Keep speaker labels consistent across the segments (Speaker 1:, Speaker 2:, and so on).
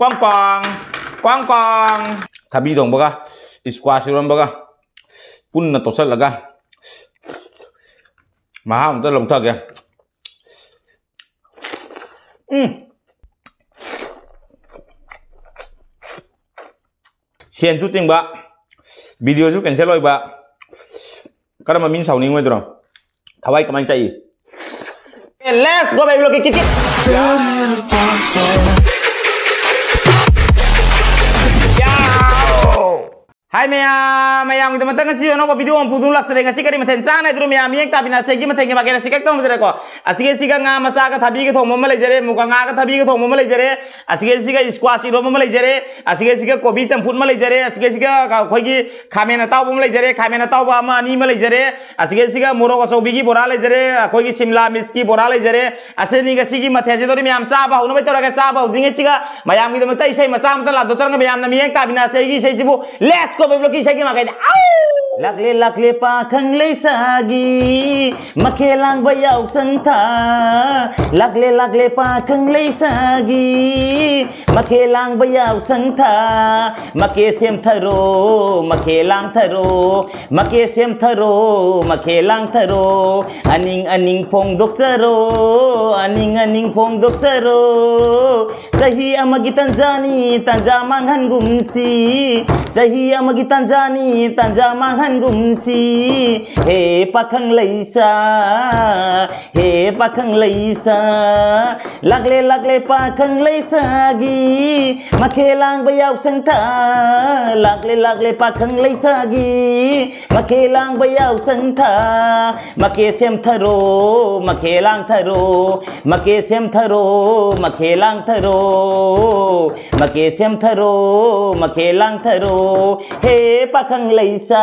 Speaker 1: quang quang quang quang thabi dong baga squash ron baga pun na tosal laga maha um ta lồng thật kìa, um xem chút tiền bạ video chút cảnh sẽ lôi bạ các em mà mình sầu nín ngoài rồi thảo ai cầm anh chạy
Speaker 2: Let's go baby look at it. Yeah.
Speaker 1: Hai maya, maya kita matang kasi yono ko video ang pudung lak sedeng kasi kari maten sang na drum maya miyek tapi na segi maten ke makena sikak tom sedeng ko asige siga nga masa ka thabi ke thomo male jere muka nga ka thabi ke thomo male jere asige siga squash ro male jere asige siga kobi sam food male jere asige siga khoi ki khame na taw male jere khame na taw ba ma ani male jere asige siga muro ko sobi ki borale jere khoi ki simla mirch ki borale jere ase ni ka sigi mathe je dori miyam cha ba hunu be tora ka cha ba dinge siga maya kita
Speaker 2: matai sai masa matal la dotar nga miyam na miyek tapi na segi sai sibu let's Scope Block y Shaggy Maquete. ¡Au! Lakle lakle pakhang lay sagi makelang bayaw santa Lakle lakle pakhang lay sagi makelang bayaw santa Makesem tharo makelang tharo makesem tharo makelang tharo Aning aning phong doktaro aning aning phong doktaro Sahi amagi tanjani tanja manghan gumsi Sahi amagi tanjani tanja manghan hangumsi he pakhang laisa he pakhang laisa lagle lagle pakhang laisa gi makelang bayaw sang tha lagle lagle pakhang laisa gi makelang bayaw sang tha make sem tharo lang tharo make sem tharo lang tharo make sem tharo lang tharo he pakhang sa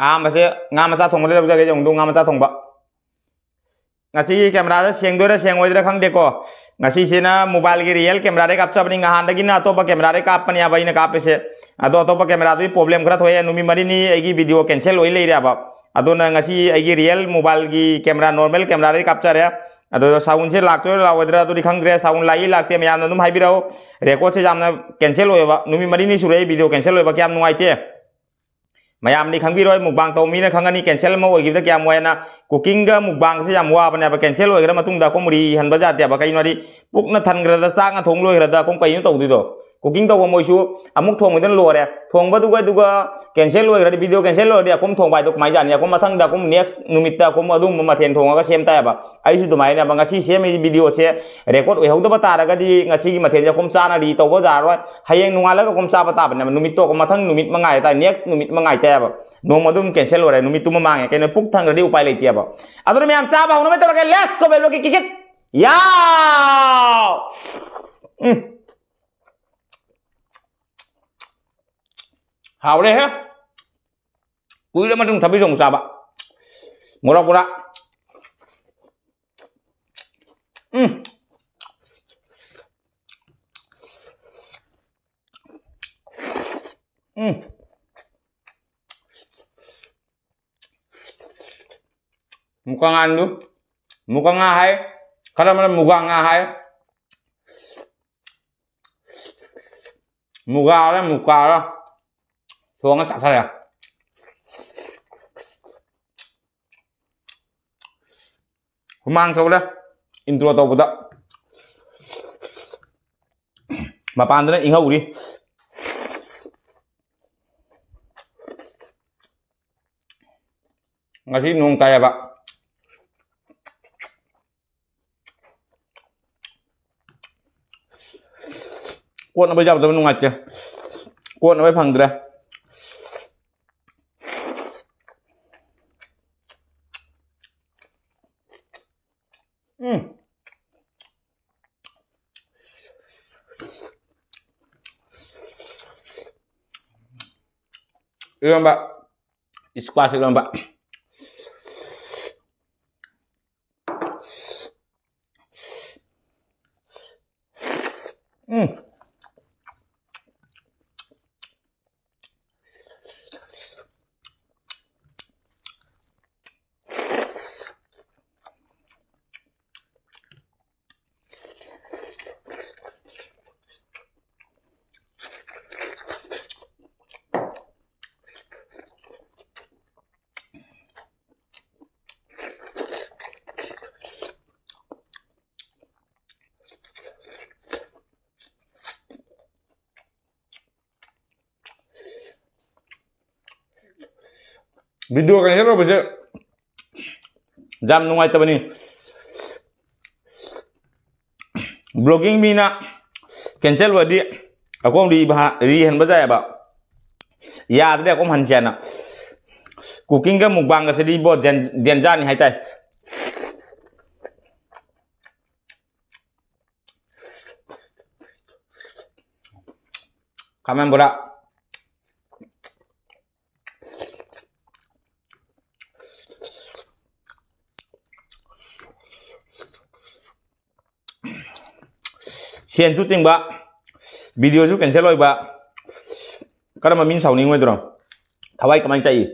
Speaker 1: mobile की real camera कपनी हाँ अतोप कैमरा कापनी अब कापे अतोप camera problem खरा थे मरीनी वीडियो कैंसल हो रहा अदी रियल मोबाइल की कैमरा नॉर्मल कैमरा कपचारे साउंड से लाते लाद्रद खे साउंड लाई लाते मैं हाई रेकॉर्ड से जमना कैंसल होगा मरीनी सुरे वीडियो कैंसल होगा क्या नाइते มายามนี่ขังวีรอยมุกบางตัวมีนะขังันนี้แคนเซลมาโอ้ยกิบตะแกมวยนะคุกิงก์มุกบางเสียมัวปัญญาไปแคนเซลโอ้ยกระมาตุงดาวคอมรีหันบัจจัตยาบกายนวดีปุกนัทันกระดาษสร้างอัะทงลอยกระดาษคอมไปยุ่งตกดีโต cooking tàu mồi chú à muk thong đến lùa đấy thong bắt duga duga cancel lùi rồi video cancel lùi đấy à, cũng thong bài được máy giản cũng mà thằng đó cũng next numit đó cũng mà đúng mà thiền thong cái xem tay à, ấy chú tụi mày này, bằng cái xem cái video che record ấy hậu đó bắt ta cái gì cái gì mà thiền cho cũng cha nó đi tàu có giả rồi hay anh nuông nung là cũng cha bắt ta bên nè numit to cũng mà thằng numit mà ngày tại next numit mà ngày tay à, nuông mà đúng cancel lùi đấy numit tụi mà mang cái này puk thằng rồi đi upai lấy tay à,
Speaker 2: à tụi mày làm sao bà hôm nay tao cái last có về lo cái kikit
Speaker 1: Yeah! Mm. hào đây ạ đã 好嘞 꿀에만 좀 잡히죠 잡아 뭐라고라 음 hay muka ngandu muka ngahai kada hay muka gà muka ala gà đó xuống nó chạm sao đẹp 후망서그래 인트로더보다 마반드는 잉하 우리 다시 농가야봐 꽃나무 잡으면 농았지 꽃나무 방들아 Iya mbak. Iskuas itu mbak. Hmm. video kan hero bisa jam nunggu itu bani blogging mina cancel wadi aku di bah rihan baca ya pak ya tadi aku mau cian cooking kan mukbang kasih di bot dan dan jani hai tay kamen berak ꯁꯦꯟꯁꯨ ꯇꯤꯡꯕ ꯚꯤꯗꯤꯑꯣꯁꯨ ꯀꯦꯟꯁꯦꯜ ꯑꯣꯏꯕ ꯀꯔꯝꯕ ꯃꯤꯅ ꯁꯥꯎꯅꯤꯡꯉꯣꯏꯗ꯭ꯔꯣ ꯊꯋꯥꯏ ꯀꯃꯥꯏꯅ ꯆꯥꯛꯏ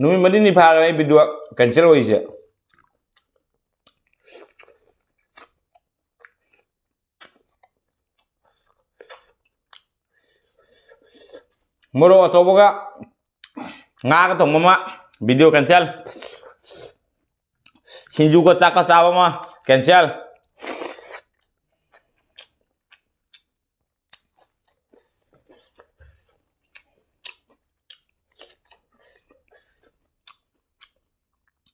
Speaker 1: numi mari ni phara mai biduwa kancil wai je moro wa to nga ga to mama video cancel sinju ko chaka sa ma cancel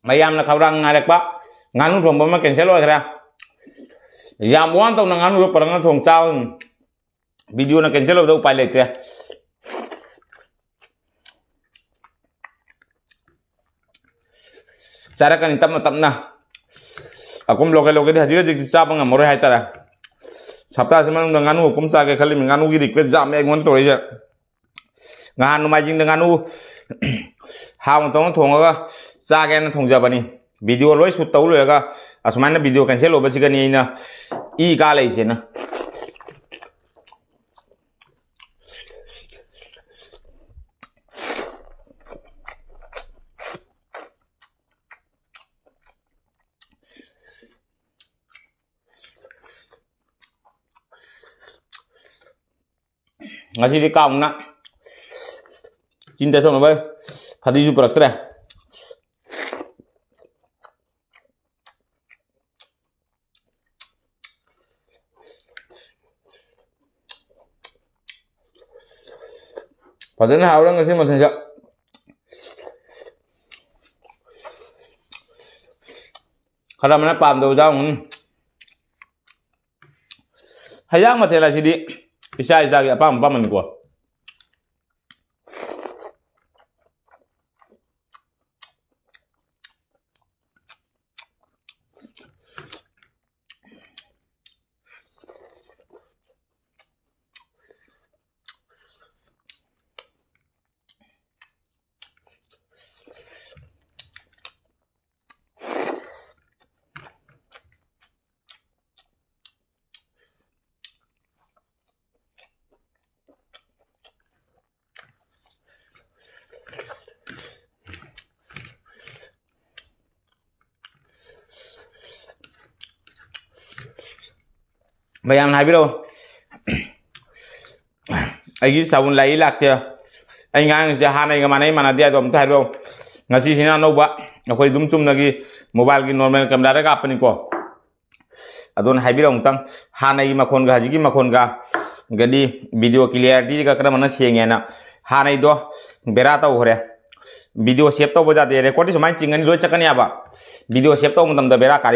Speaker 1: mayam na kaurang ngarek pa nganu thong bama kensel wa kara yam wan tong nganu yo parang na thong chaun video na kensel wa dau pa lek ya cara kan intam tam aku mloke loke di hadir jik sa bang amore hai tara sabta semen nganu hukum sa ke khali ng nganu gi request jam ek mon tori ja nganu majing nganu ha mon tong thong ꯆꯥꯒꯦꯅ ꯊꯣꯡꯖꯕꯅꯤ ꯚꯤꯗꯤꯑꯣ ꯂꯣꯏ ꯁꯨꯠ ꯇꯧ ꯂꯣꯏꯔꯒ ꯑꯁꯨꯃꯥꯏꯅ video cancel ꯑꯣꯏꯕꯁꯤꯒꯅꯤ ꯑꯩꯅ ꯏ ꯀꯥ ꯂꯩꯁꯦꯅ ngasi di kaum na cinta sama bay hadi ju praktra จ把咱那好那个ร么成效。ขนาดมันปั่นตัวเจ้ามันให้ยากมาเทลาชีดีพิชัยจะอย่าปั่มปั่มมันกว่า मैं नहा भी आई लाइ लाते हाई मानी माना दिया अमता हाब नौब अखोई की मोबाइल की नॉर्मल कैमरा कापनीको अदरम हाई मखन हजी मखन गिडियो क्लियरटी कम सेंगे हाने दो बेरा तौ हर भिडियो सेप तब जाते रेकॉर्ड सुमाय चिंगी लो चकन आब भिडियो सेप तौर बेरा का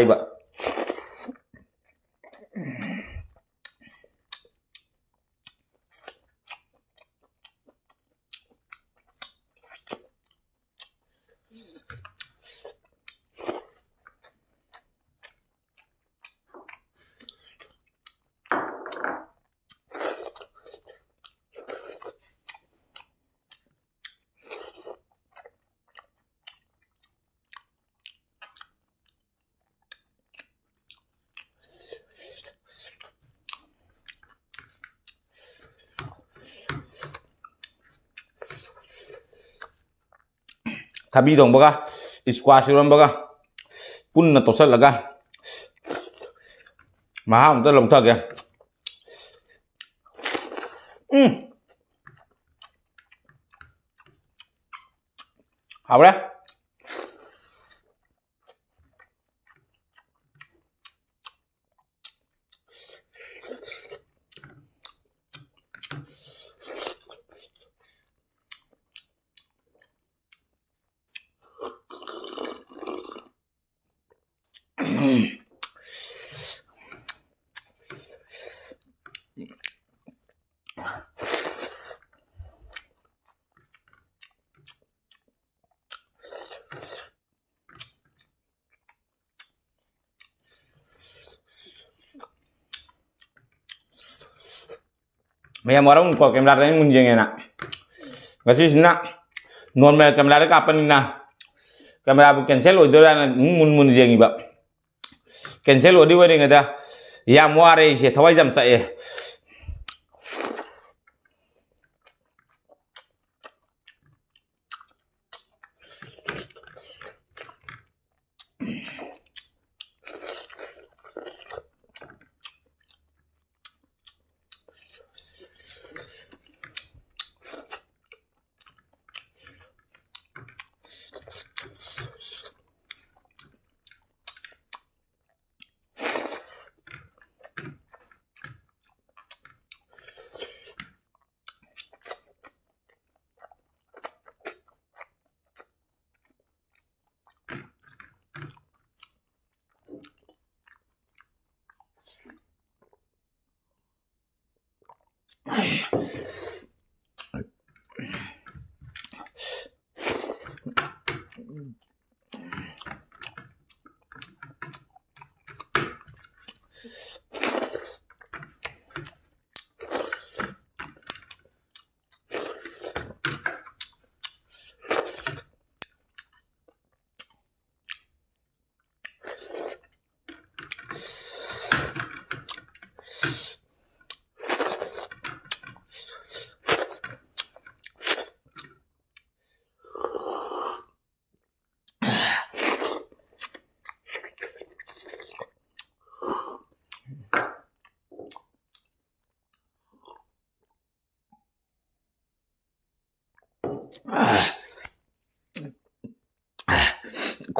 Speaker 1: थाबी थोंबगा स्क्वाश ꯏꯔꯣꯟꯕꯒ ꯄꯨꯟꯅ ꯇꯣꯠꯁꯤꯜꯂꯒ ꯃꯍꯥ ꯑꯝꯇ ꯂꯧꯊꯒꯦ ꯎꯝ ꯍꯥꯎꯔꯦ भैया मारा उनको कैमरा रहे मुंजेंगे ना गशीश ना नॉर्मल कैमरा रखा अपन ना कैमरा अब कैंसिल हो दो मुन मुंजेंगी बा कैंसिल हो दी वो नहीं गदा या मुआरे इसे थवाई जम चाहिए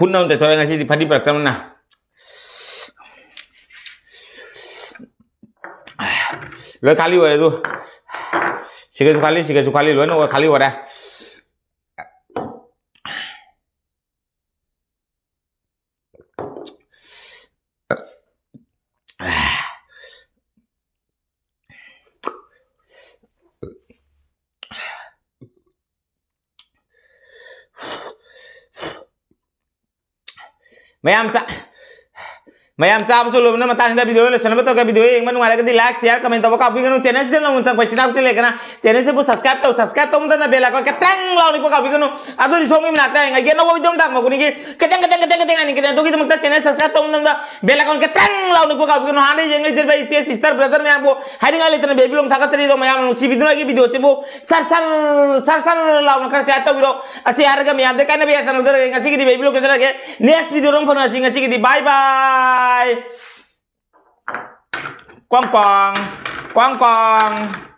Speaker 1: untuk tolong ngasih di padi paratamna lo kali wa edu sikai kali sikai kali lo no kali wa मैं मयांचा आपसोलोबन मतासिंदा बिदोळे लसनबतो का बिदोळे एक मन मालक दी लाख कमेंट तो का अपी से नऊ channel se bu subscribe tau subscribe tau mungkin bela kau keteng lau ibu kau bikin aduh di suami minat enggak eh. lagi nabo bidom tak mau kuning keteng keteng keteng keteng ani keteng tuh kita mungkin channel subscribe tau mungkin bela kau keteng lau ibu kau bikin hari ini jadi bayi sister brother nih aku hari kali itu baby long thakat tadi tuh mayam nuci video lagi video cebu sar sar sar sar lau nakar cie atau biro aci harga mayam deh karena biasa udah enggak sih di baby long kita lagi next video long enggak sih di bye bye Quang quang, quang quang.